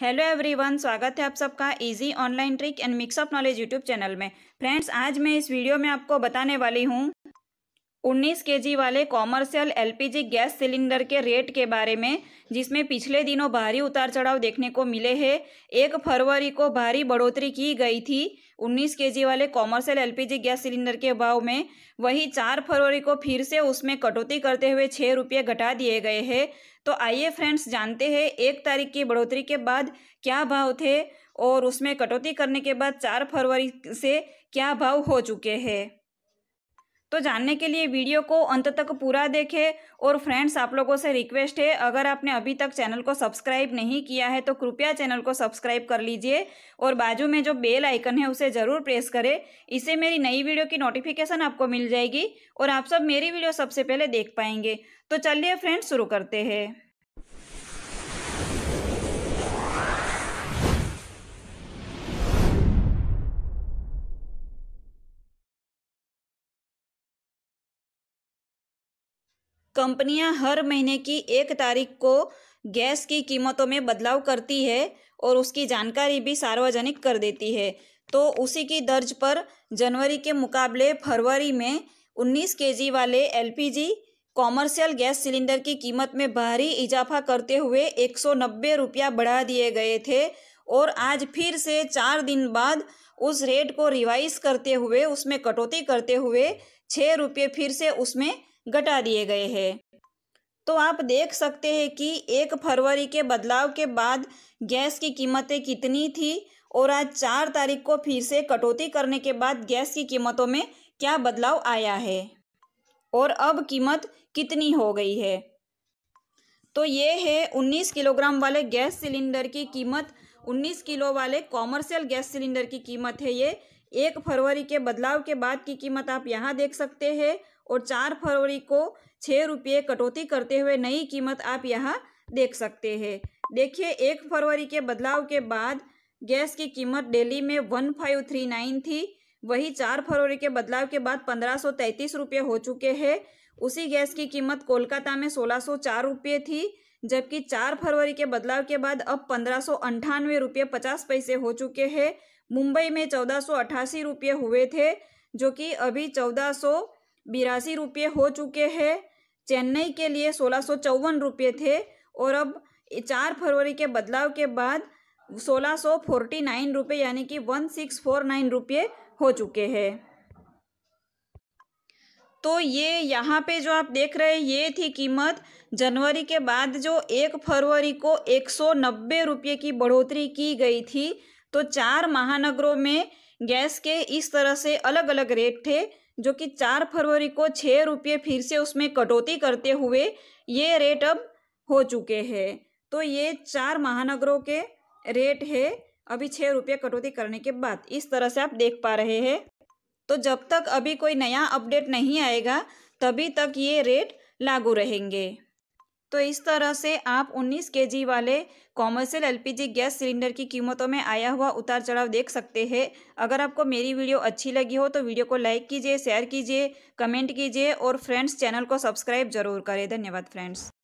hello everyone स्वागत है आप सबका easy online trick and mix of knowledge YouTube channel में फ्रेंड्स आज मैं इस वीडियो में आपको बताने वाली हूँ 19 जी वाले कॉमर्शियल एलपीजी गैस सिलेंडर के रेट के बारे में जिसमें पिछले दिनों भारी उतार चढ़ाव देखने को मिले हैं एक फरवरी को भारी बढ़ोतरी की गई थी 19 केजी वाले कॉमर्शियल एलपीजी गैस सिलेंडर के भाव में वही चार फरवरी को फिर से उसमें कटौती करते हुए छः रुपये घटा दिए गए हैं तो आइए फ्रेंड्स जानते हैं एक तारीख की बढ़ोतरी के बाद क्या भाव थे और उसमें कटौती करने के बाद चार फरवरी से क्या भाव हो चुके हैं तो जानने के लिए वीडियो को अंत तक पूरा देखें और फ्रेंड्स आप लोगों से रिक्वेस्ट है अगर आपने अभी तक चैनल को सब्सक्राइब नहीं किया है तो कृपया चैनल को सब्सक्राइब कर लीजिए और बाजू में जो बेल आइकन है उसे ज़रूर प्रेस करें इससे मेरी नई वीडियो की नोटिफिकेशन आपको मिल जाएगी और आप सब मेरी वीडियो सबसे पहले देख पाएंगे तो चलिए फ्रेंड्स शुरू करते हैं कंपनियां हर महीने की एक तारीख को गैस की कीमतों में बदलाव करती है और उसकी जानकारी भी सार्वजनिक कर देती है तो उसी की दर्ज पर जनवरी के मुकाबले फरवरी में 19 केजी वाले एलपीजी कॉमर्शियल गैस सिलेंडर की कीमत में भारी इजाफा करते हुए एक रुपया बढ़ा दिए गए थे और आज फिर से चार दिन बाद उस रेट को रिवाइज करते हुए उसमें कटौती करते हुए छः रुपये फिर से उसमें घटा दिए गए हैं तो आप देख सकते हैं कि एक फरवरी के बदलाव के बाद गैस की कीमतें कितनी थी और आज चार तारीख को फिर से कटौती करने के बाद गैस की कीमतों में क्या बदलाव आया है और अब कीमत कितनी हो गई है तो ये है 19 किलोग्राम वाले गैस सिलेंडर की कीमत 19 किलो वाले कॉमर्शियल गैस सिलेंडर की कीमत है ये एक फरवरी के बदलाव के बाद की कीमत आप यहाँ देख सकते हैं और चार फरवरी को छः रुपये कटौती करते हुए नई कीमत आप यहाँ देख सकते हैं देखिए एक फरवरी के बदलाव के बाद गैस की कीमत डेली में वन फाइव थ्री नाइन थी वही चार फरवरी के बदलाव के बाद पंद्रह सौ तैंतीस रुपये हो चुके हैं उसी गैस की कीमत कोलकाता में सोलह सौ चार रुपये थी जबकि चार फरवरी के बदलाव के बाद अब पंद्रह सौ अंठानवे रुपये पचास पैसे हो चुके हैं मुंबई में चौदह सौ अट्ठासी रुपये हुए थे जो कि अभी चौदह सौ बिरासी रुपये हो चुके हैं चेन्नई के लिए सोलह सौ चौवन रुपये थे और अब चार फरवरी के बदलाव के बाद सोलह सौ फोर्टी नाइन रुपये यानी कि वन सिक्स फोर नाइन रुपये हो चुके हैं तो ये यहाँ पे जो आप देख रहे हैं ये थी कीमत जनवरी के बाद जो एक फरवरी को एक सौ नब्बे रुपये की बढ़ोतरी की गई थी तो चार महानगरों में गैस के इस तरह से अलग अलग रेट थे जो कि चार फरवरी को छः रुपये फिर से उसमें कटौती करते हुए ये रेट अब हो चुके हैं तो ये चार महानगरों के रेट है अभी छः रुपये कटौती करने के बाद इस तरह से आप देख पा रहे हैं तो जब तक अभी कोई नया अपडेट नहीं आएगा तभी तक ये रेट लागू रहेंगे तो इस तरह से आप 19 जी वाले कॉमर्शियल एलपीजी गैस सिलेंडर की कीमतों में आया हुआ उतार चढ़ाव देख सकते हैं अगर आपको मेरी वीडियो अच्छी लगी हो तो वीडियो को लाइक कीजिए शेयर कीजिए कमेंट कीजिए और फ्रेंड्स चैनल को सब्सक्राइब जरूर करें धन्यवाद फ्रेंड्स